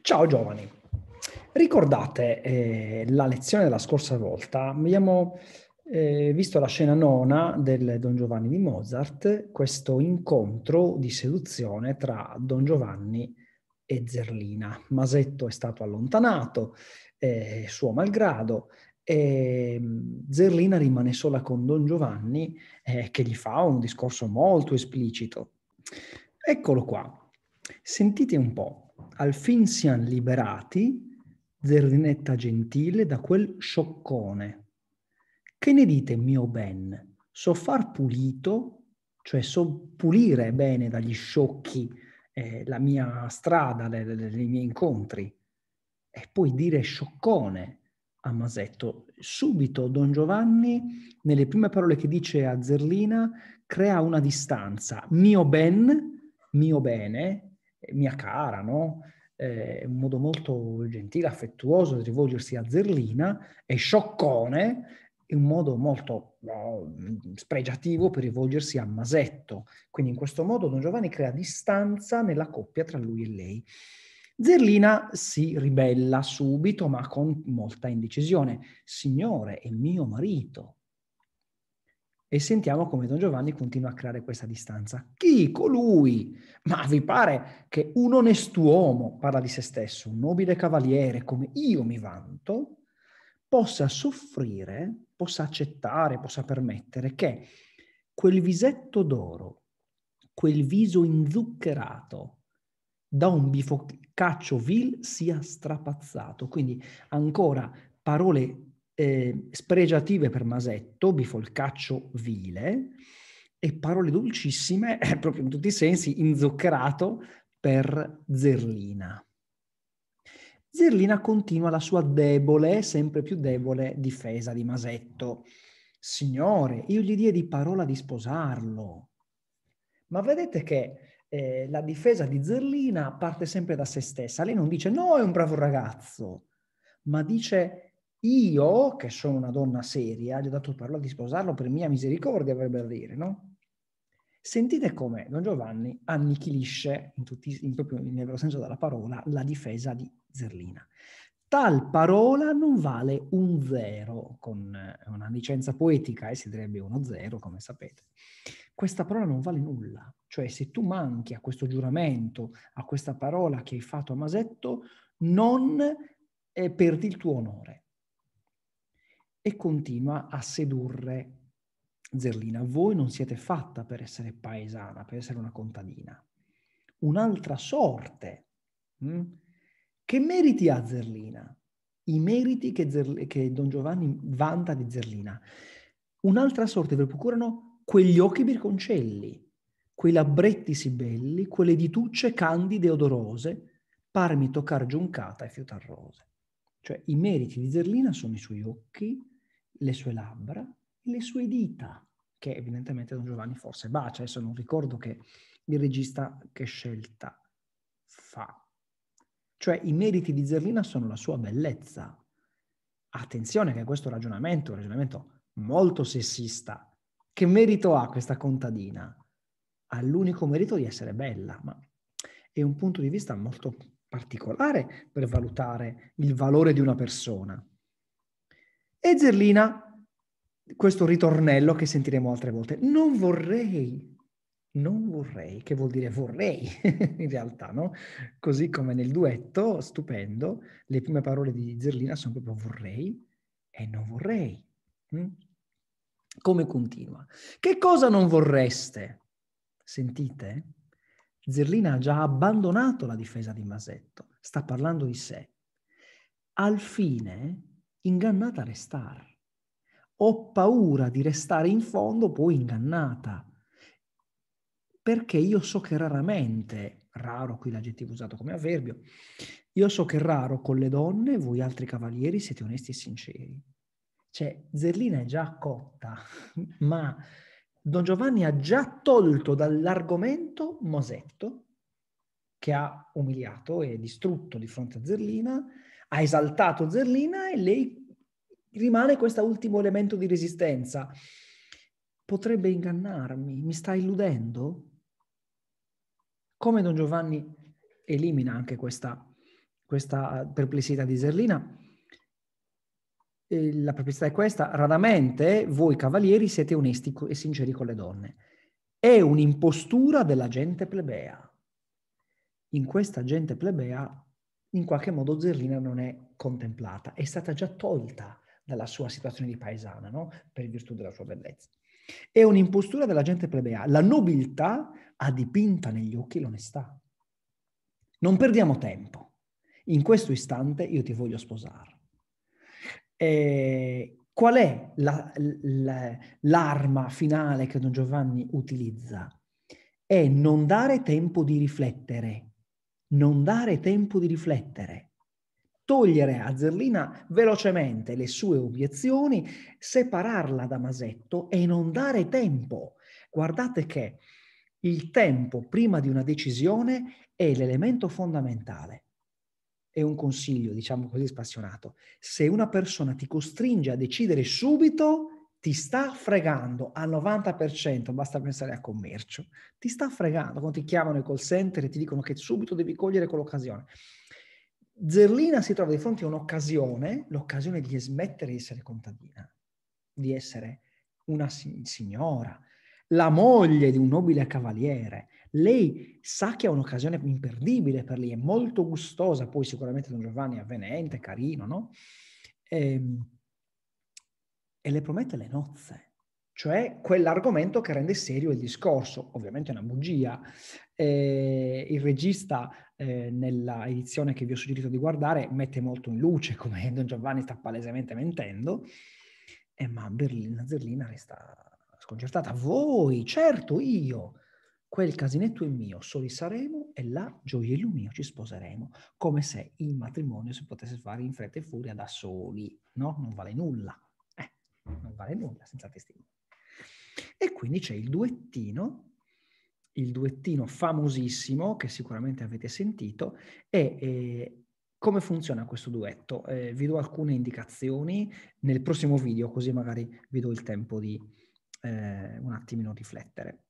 Ciao giovani, ricordate eh, la lezione della scorsa volta? Abbiamo eh, visto la scena nona del Don Giovanni di Mozart, questo incontro di seduzione tra Don Giovanni e Zerlina. Masetto è stato allontanato, eh, suo malgrado, e mm, Zerlina rimane sola con Don Giovanni eh, che gli fa un discorso molto esplicito. Eccolo qua, sentite un po' al fin sian liberati, Zerrinetta gentile, da quel scioccone. Che ne dite, mio ben? So far pulito, cioè so pulire bene dagli sciocchi eh, la mia strada, le, le, i miei incontri. E poi dire scioccone a Masetto. Subito Don Giovanni, nelle prime parole che dice a Zerlina, crea una distanza. Mio ben, mio bene, mia cara, no? Eh, un modo molto gentile, affettuoso di rivolgersi a Zerlina e scioccone è un modo molto no, spregiativo per rivolgersi a Masetto. Quindi in questo modo Don Giovanni crea distanza nella coppia tra lui e lei. Zerlina si ribella subito ma con molta indecisione. Signore, è mio marito, e sentiamo come Don Giovanni continua a creare questa distanza. Chi? Colui? Ma vi pare che un onestuomo, parla di se stesso, un nobile cavaliere come io mi vanto, possa soffrire, possa accettare, possa permettere che quel visetto d'oro, quel viso inzuccherato da un bifoccaccio vil sia strapazzato. Quindi ancora parole eh, spregiative per Masetto, bifolcaccio vile, e parole dolcissime, eh, proprio in tutti i sensi, inzuccherato per Zerlina. Zerlina continua la sua debole, sempre più debole difesa di Masetto. Signore, io gli diedi parola di sposarlo. Ma vedete che eh, la difesa di Zerlina parte sempre da se stessa. Lei non dice no, è un bravo ragazzo, ma dice io, che sono una donna seria, gli ho dato il parola di sposarlo per mia misericordia, avrebbe a dire, no? Sentite come Don Giovanni annichilisce, in tutti, in proprio nel vero senso della parola, la difesa di Zerlina. Tal parola non vale un zero, con eh, una licenza poetica e eh, si direbbe uno zero, come sapete. Questa parola non vale nulla, cioè se tu manchi a questo giuramento, a questa parola che hai fatto a Masetto, non eh, perdi il tuo onore e continua a sedurre Zerlina. Voi non siete fatta per essere paesana, per essere una contadina. Un'altra sorte. Mh? Mm, che meriti ha Zerlina? I meriti che, Zer- che Don Giovanni vanta di Zerlina. Un'altra sorte ve lo procurano quegli occhi birconcelli, quei labbretti sì belli, quelle ditucce candide e odorose, parmi toccar giuncata e fiutar rose. Cioè i meriti di Zerlina sono i suoi occhi, le sue labbra e le sue dita, che evidentemente Don Giovanni forse bacia, adesso non ricordo che il regista che scelta fa. Cioè i meriti di Zerlina sono la sua bellezza. Attenzione che questo ragionamento è un ragionamento molto sessista. Che merito ha questa contadina? Ha l'unico merito di essere bella, ma è un punto di vista molto particolare per valutare il valore di una persona. E Zerlina, questo ritornello che sentiremo altre volte, non vorrei, non vorrei, che vuol dire vorrei in realtà, no? Così come nel duetto, stupendo, le prime parole di Zerlina sono proprio vorrei e non vorrei. Hm? Come continua? Che cosa non vorreste? Sentite? Zerlina ha già abbandonato la difesa di Masetto, sta parlando di sé. Al fine ingannata a restare. Ho paura di restare in fondo poi ingannata, perché io so che raramente, raro qui l'aggettivo usato come avverbio, io so che raro con le donne voi altri cavalieri siete onesti e sinceri. Cioè, Zerlina è già cotta, ma Don Giovanni ha già tolto dall'argomento Mosetto, che ha umiliato e distrutto di fronte a Zerlina, ha esaltato Zerlina e lei rimane questo ultimo elemento di resistenza. Potrebbe ingannarmi, mi sta illudendo? Come Don Giovanni elimina anche questa, questa perplessità di Zerlina? Eh, la perplessità è questa, raramente voi cavalieri siete onesti e sinceri con le donne. È un'impostura della gente plebea. In questa gente plebea in qualche modo Zerlina non è contemplata, è stata già tolta dalla sua situazione di paesana, no? per virtù della sua bellezza. È un'impostura della gente plebea. La nobiltà ha dipinta negli occhi l'onestà. Non perdiamo tempo. In questo istante io ti voglio sposare. E qual è la, la, l'arma finale che Don Giovanni utilizza? È non dare tempo di riflettere non dare tempo di riflettere, togliere a Zerlina velocemente le sue obiezioni, separarla da Masetto e non dare tempo. Guardate che il tempo prima di una decisione è l'elemento fondamentale. È un consiglio, diciamo così, spassionato. Se una persona ti costringe a decidere subito, ti sta fregando al 90%, basta pensare a commercio, ti sta fregando quando ti chiamano i call center e ti dicono che subito devi cogliere quell'occasione. Zerlina si trova di fronte a un'occasione, l'occasione di smettere di essere contadina, di essere una signora, la moglie di un nobile cavaliere. Lei sa che è un'occasione imperdibile per lei, è molto gustosa, poi sicuramente Don Giovanni è avvenente, carino, no? Ehm, e le promette le nozze, cioè quell'argomento che rende serio il discorso. Ovviamente è una bugia. Eh, il regista eh, nella edizione che vi ho suggerito di guardare mette molto in luce come Don Giovanni sta palesemente mentendo, eh, ma Berlina Zerlina resta sconcertata. Voi, certo, io. Quel casinetto è mio, soli saremo e là gioiello mio ci sposeremo, come se il matrimonio si potesse fare in fretta e furia da soli, no? Non vale nulla non vale nulla senza testimoni. E quindi c'è il duettino, il duettino famosissimo che sicuramente avete sentito e eh, come funziona questo duetto? Eh, vi do alcune indicazioni nel prossimo video così magari vi do il tempo di eh, un attimino riflettere.